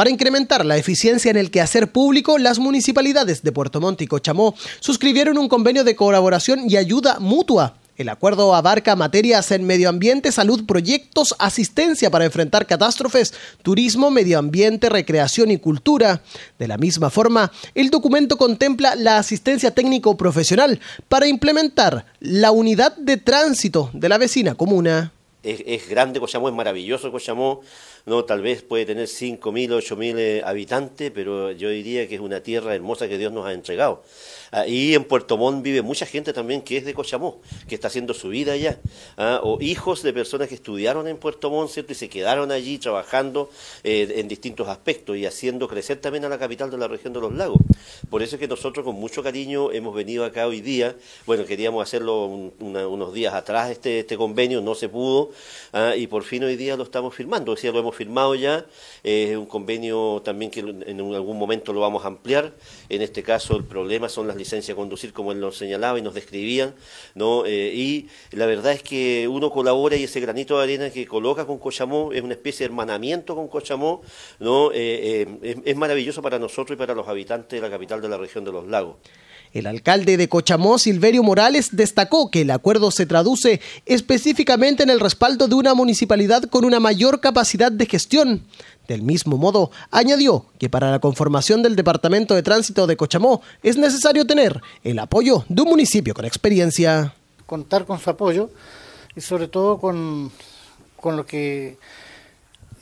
Para incrementar la eficiencia en el quehacer público, las municipalidades de Puerto Montt y Cochamó suscribieron un convenio de colaboración y ayuda mutua el acuerdo abarca materias en medio ambiente, salud, proyectos, asistencia para enfrentar catástrofes, turismo, medio ambiente, recreación y cultura. De la misma forma, el documento contempla la asistencia técnico-profesional para implementar la unidad de tránsito de la vecina comuna es, grande Cochamó, es maravilloso Cochamó, ¿no? tal vez puede tener 5.000, 8.000 eh, habitantes, pero yo diría que es una tierra hermosa que Dios nos ha entregado. Ah, y en Puerto Montt vive mucha gente también que es de Cochamó, que está haciendo su vida allá, ¿ah? o hijos de personas que estudiaron en Puerto Montt, ¿cierto? Y se quedaron allí trabajando eh, en distintos aspectos y haciendo crecer también a la capital de la región de los lagos. Por eso es que nosotros con mucho cariño hemos venido acá hoy día, bueno, queríamos hacerlo unos días atrás este, este convenio, no se pudo, ¿ah? y por fin hoy día lo estamos firmando, decía, lo hemos firmado ya, eh, es un convenio también que en algún momento lo vamos a ampliar, en este caso el problema son las licencias a conducir, como él nos señalaba y nos describían, ¿no? Eh, y la verdad es que uno colabora y ese granito de arena que coloca con Cochamó es una especie de hermanamiento con Cochamó, eh, es maravilloso para nosotros y para los habitantes de la capital de la región de los lagos. El alcalde de Cochamó, Silverio Morales, destacó que el acuerdo se traduce específicamente en el respaldo de una municipalidad con una mayor capacidad de gestión. Del mismo modo, añadió que para la conformación del Departamento de Tránsito de Cochamó es necesario tener el apoyo de un municipio con experiencia. Contar con su apoyo y sobre todo con, con lo que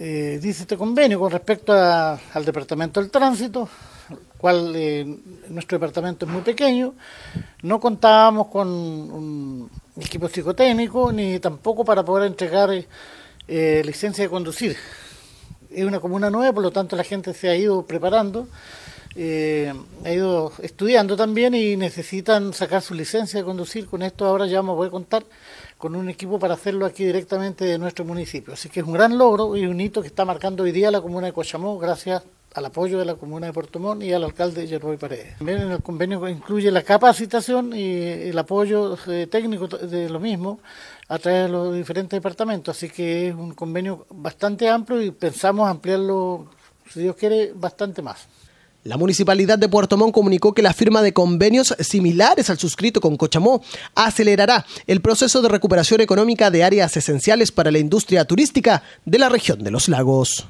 eh, dice este convenio con respecto al Departamento del Tránsito, cual eh, nuestro departamento es muy pequeño, no contábamos con un equipo psicotécnico ni tampoco para poder entregar eh, licencia de conducir. Es una comuna nueva, por lo tanto la gente se ha ido preparando, ha ido estudiando también y necesitan sacar su licencia de conducir. Con esto ahora ya me voy a contar con un equipo para hacerlo aquí directamente de nuestro municipio. Así que es un gran logro y un hito que está marcando hoy día la comuna de Cochamó, gracias al apoyo de la comuna de Puerto Montt y al alcalde Yerboy Paredes. También el convenio incluye la capacitación y eh, el apoyo eh, técnico de lo mismo a través de los diferentes departamentos. Así que es un convenio bastante amplio y pensamos ampliarlo, si Dios quiere, bastante más. La Municipalidad de Puerto Montt comunicó que la firma de convenios similares al suscrito con Cochamó acelerará el proceso de recuperación económica de áreas esenciales para la industria turística de la región de los lagos.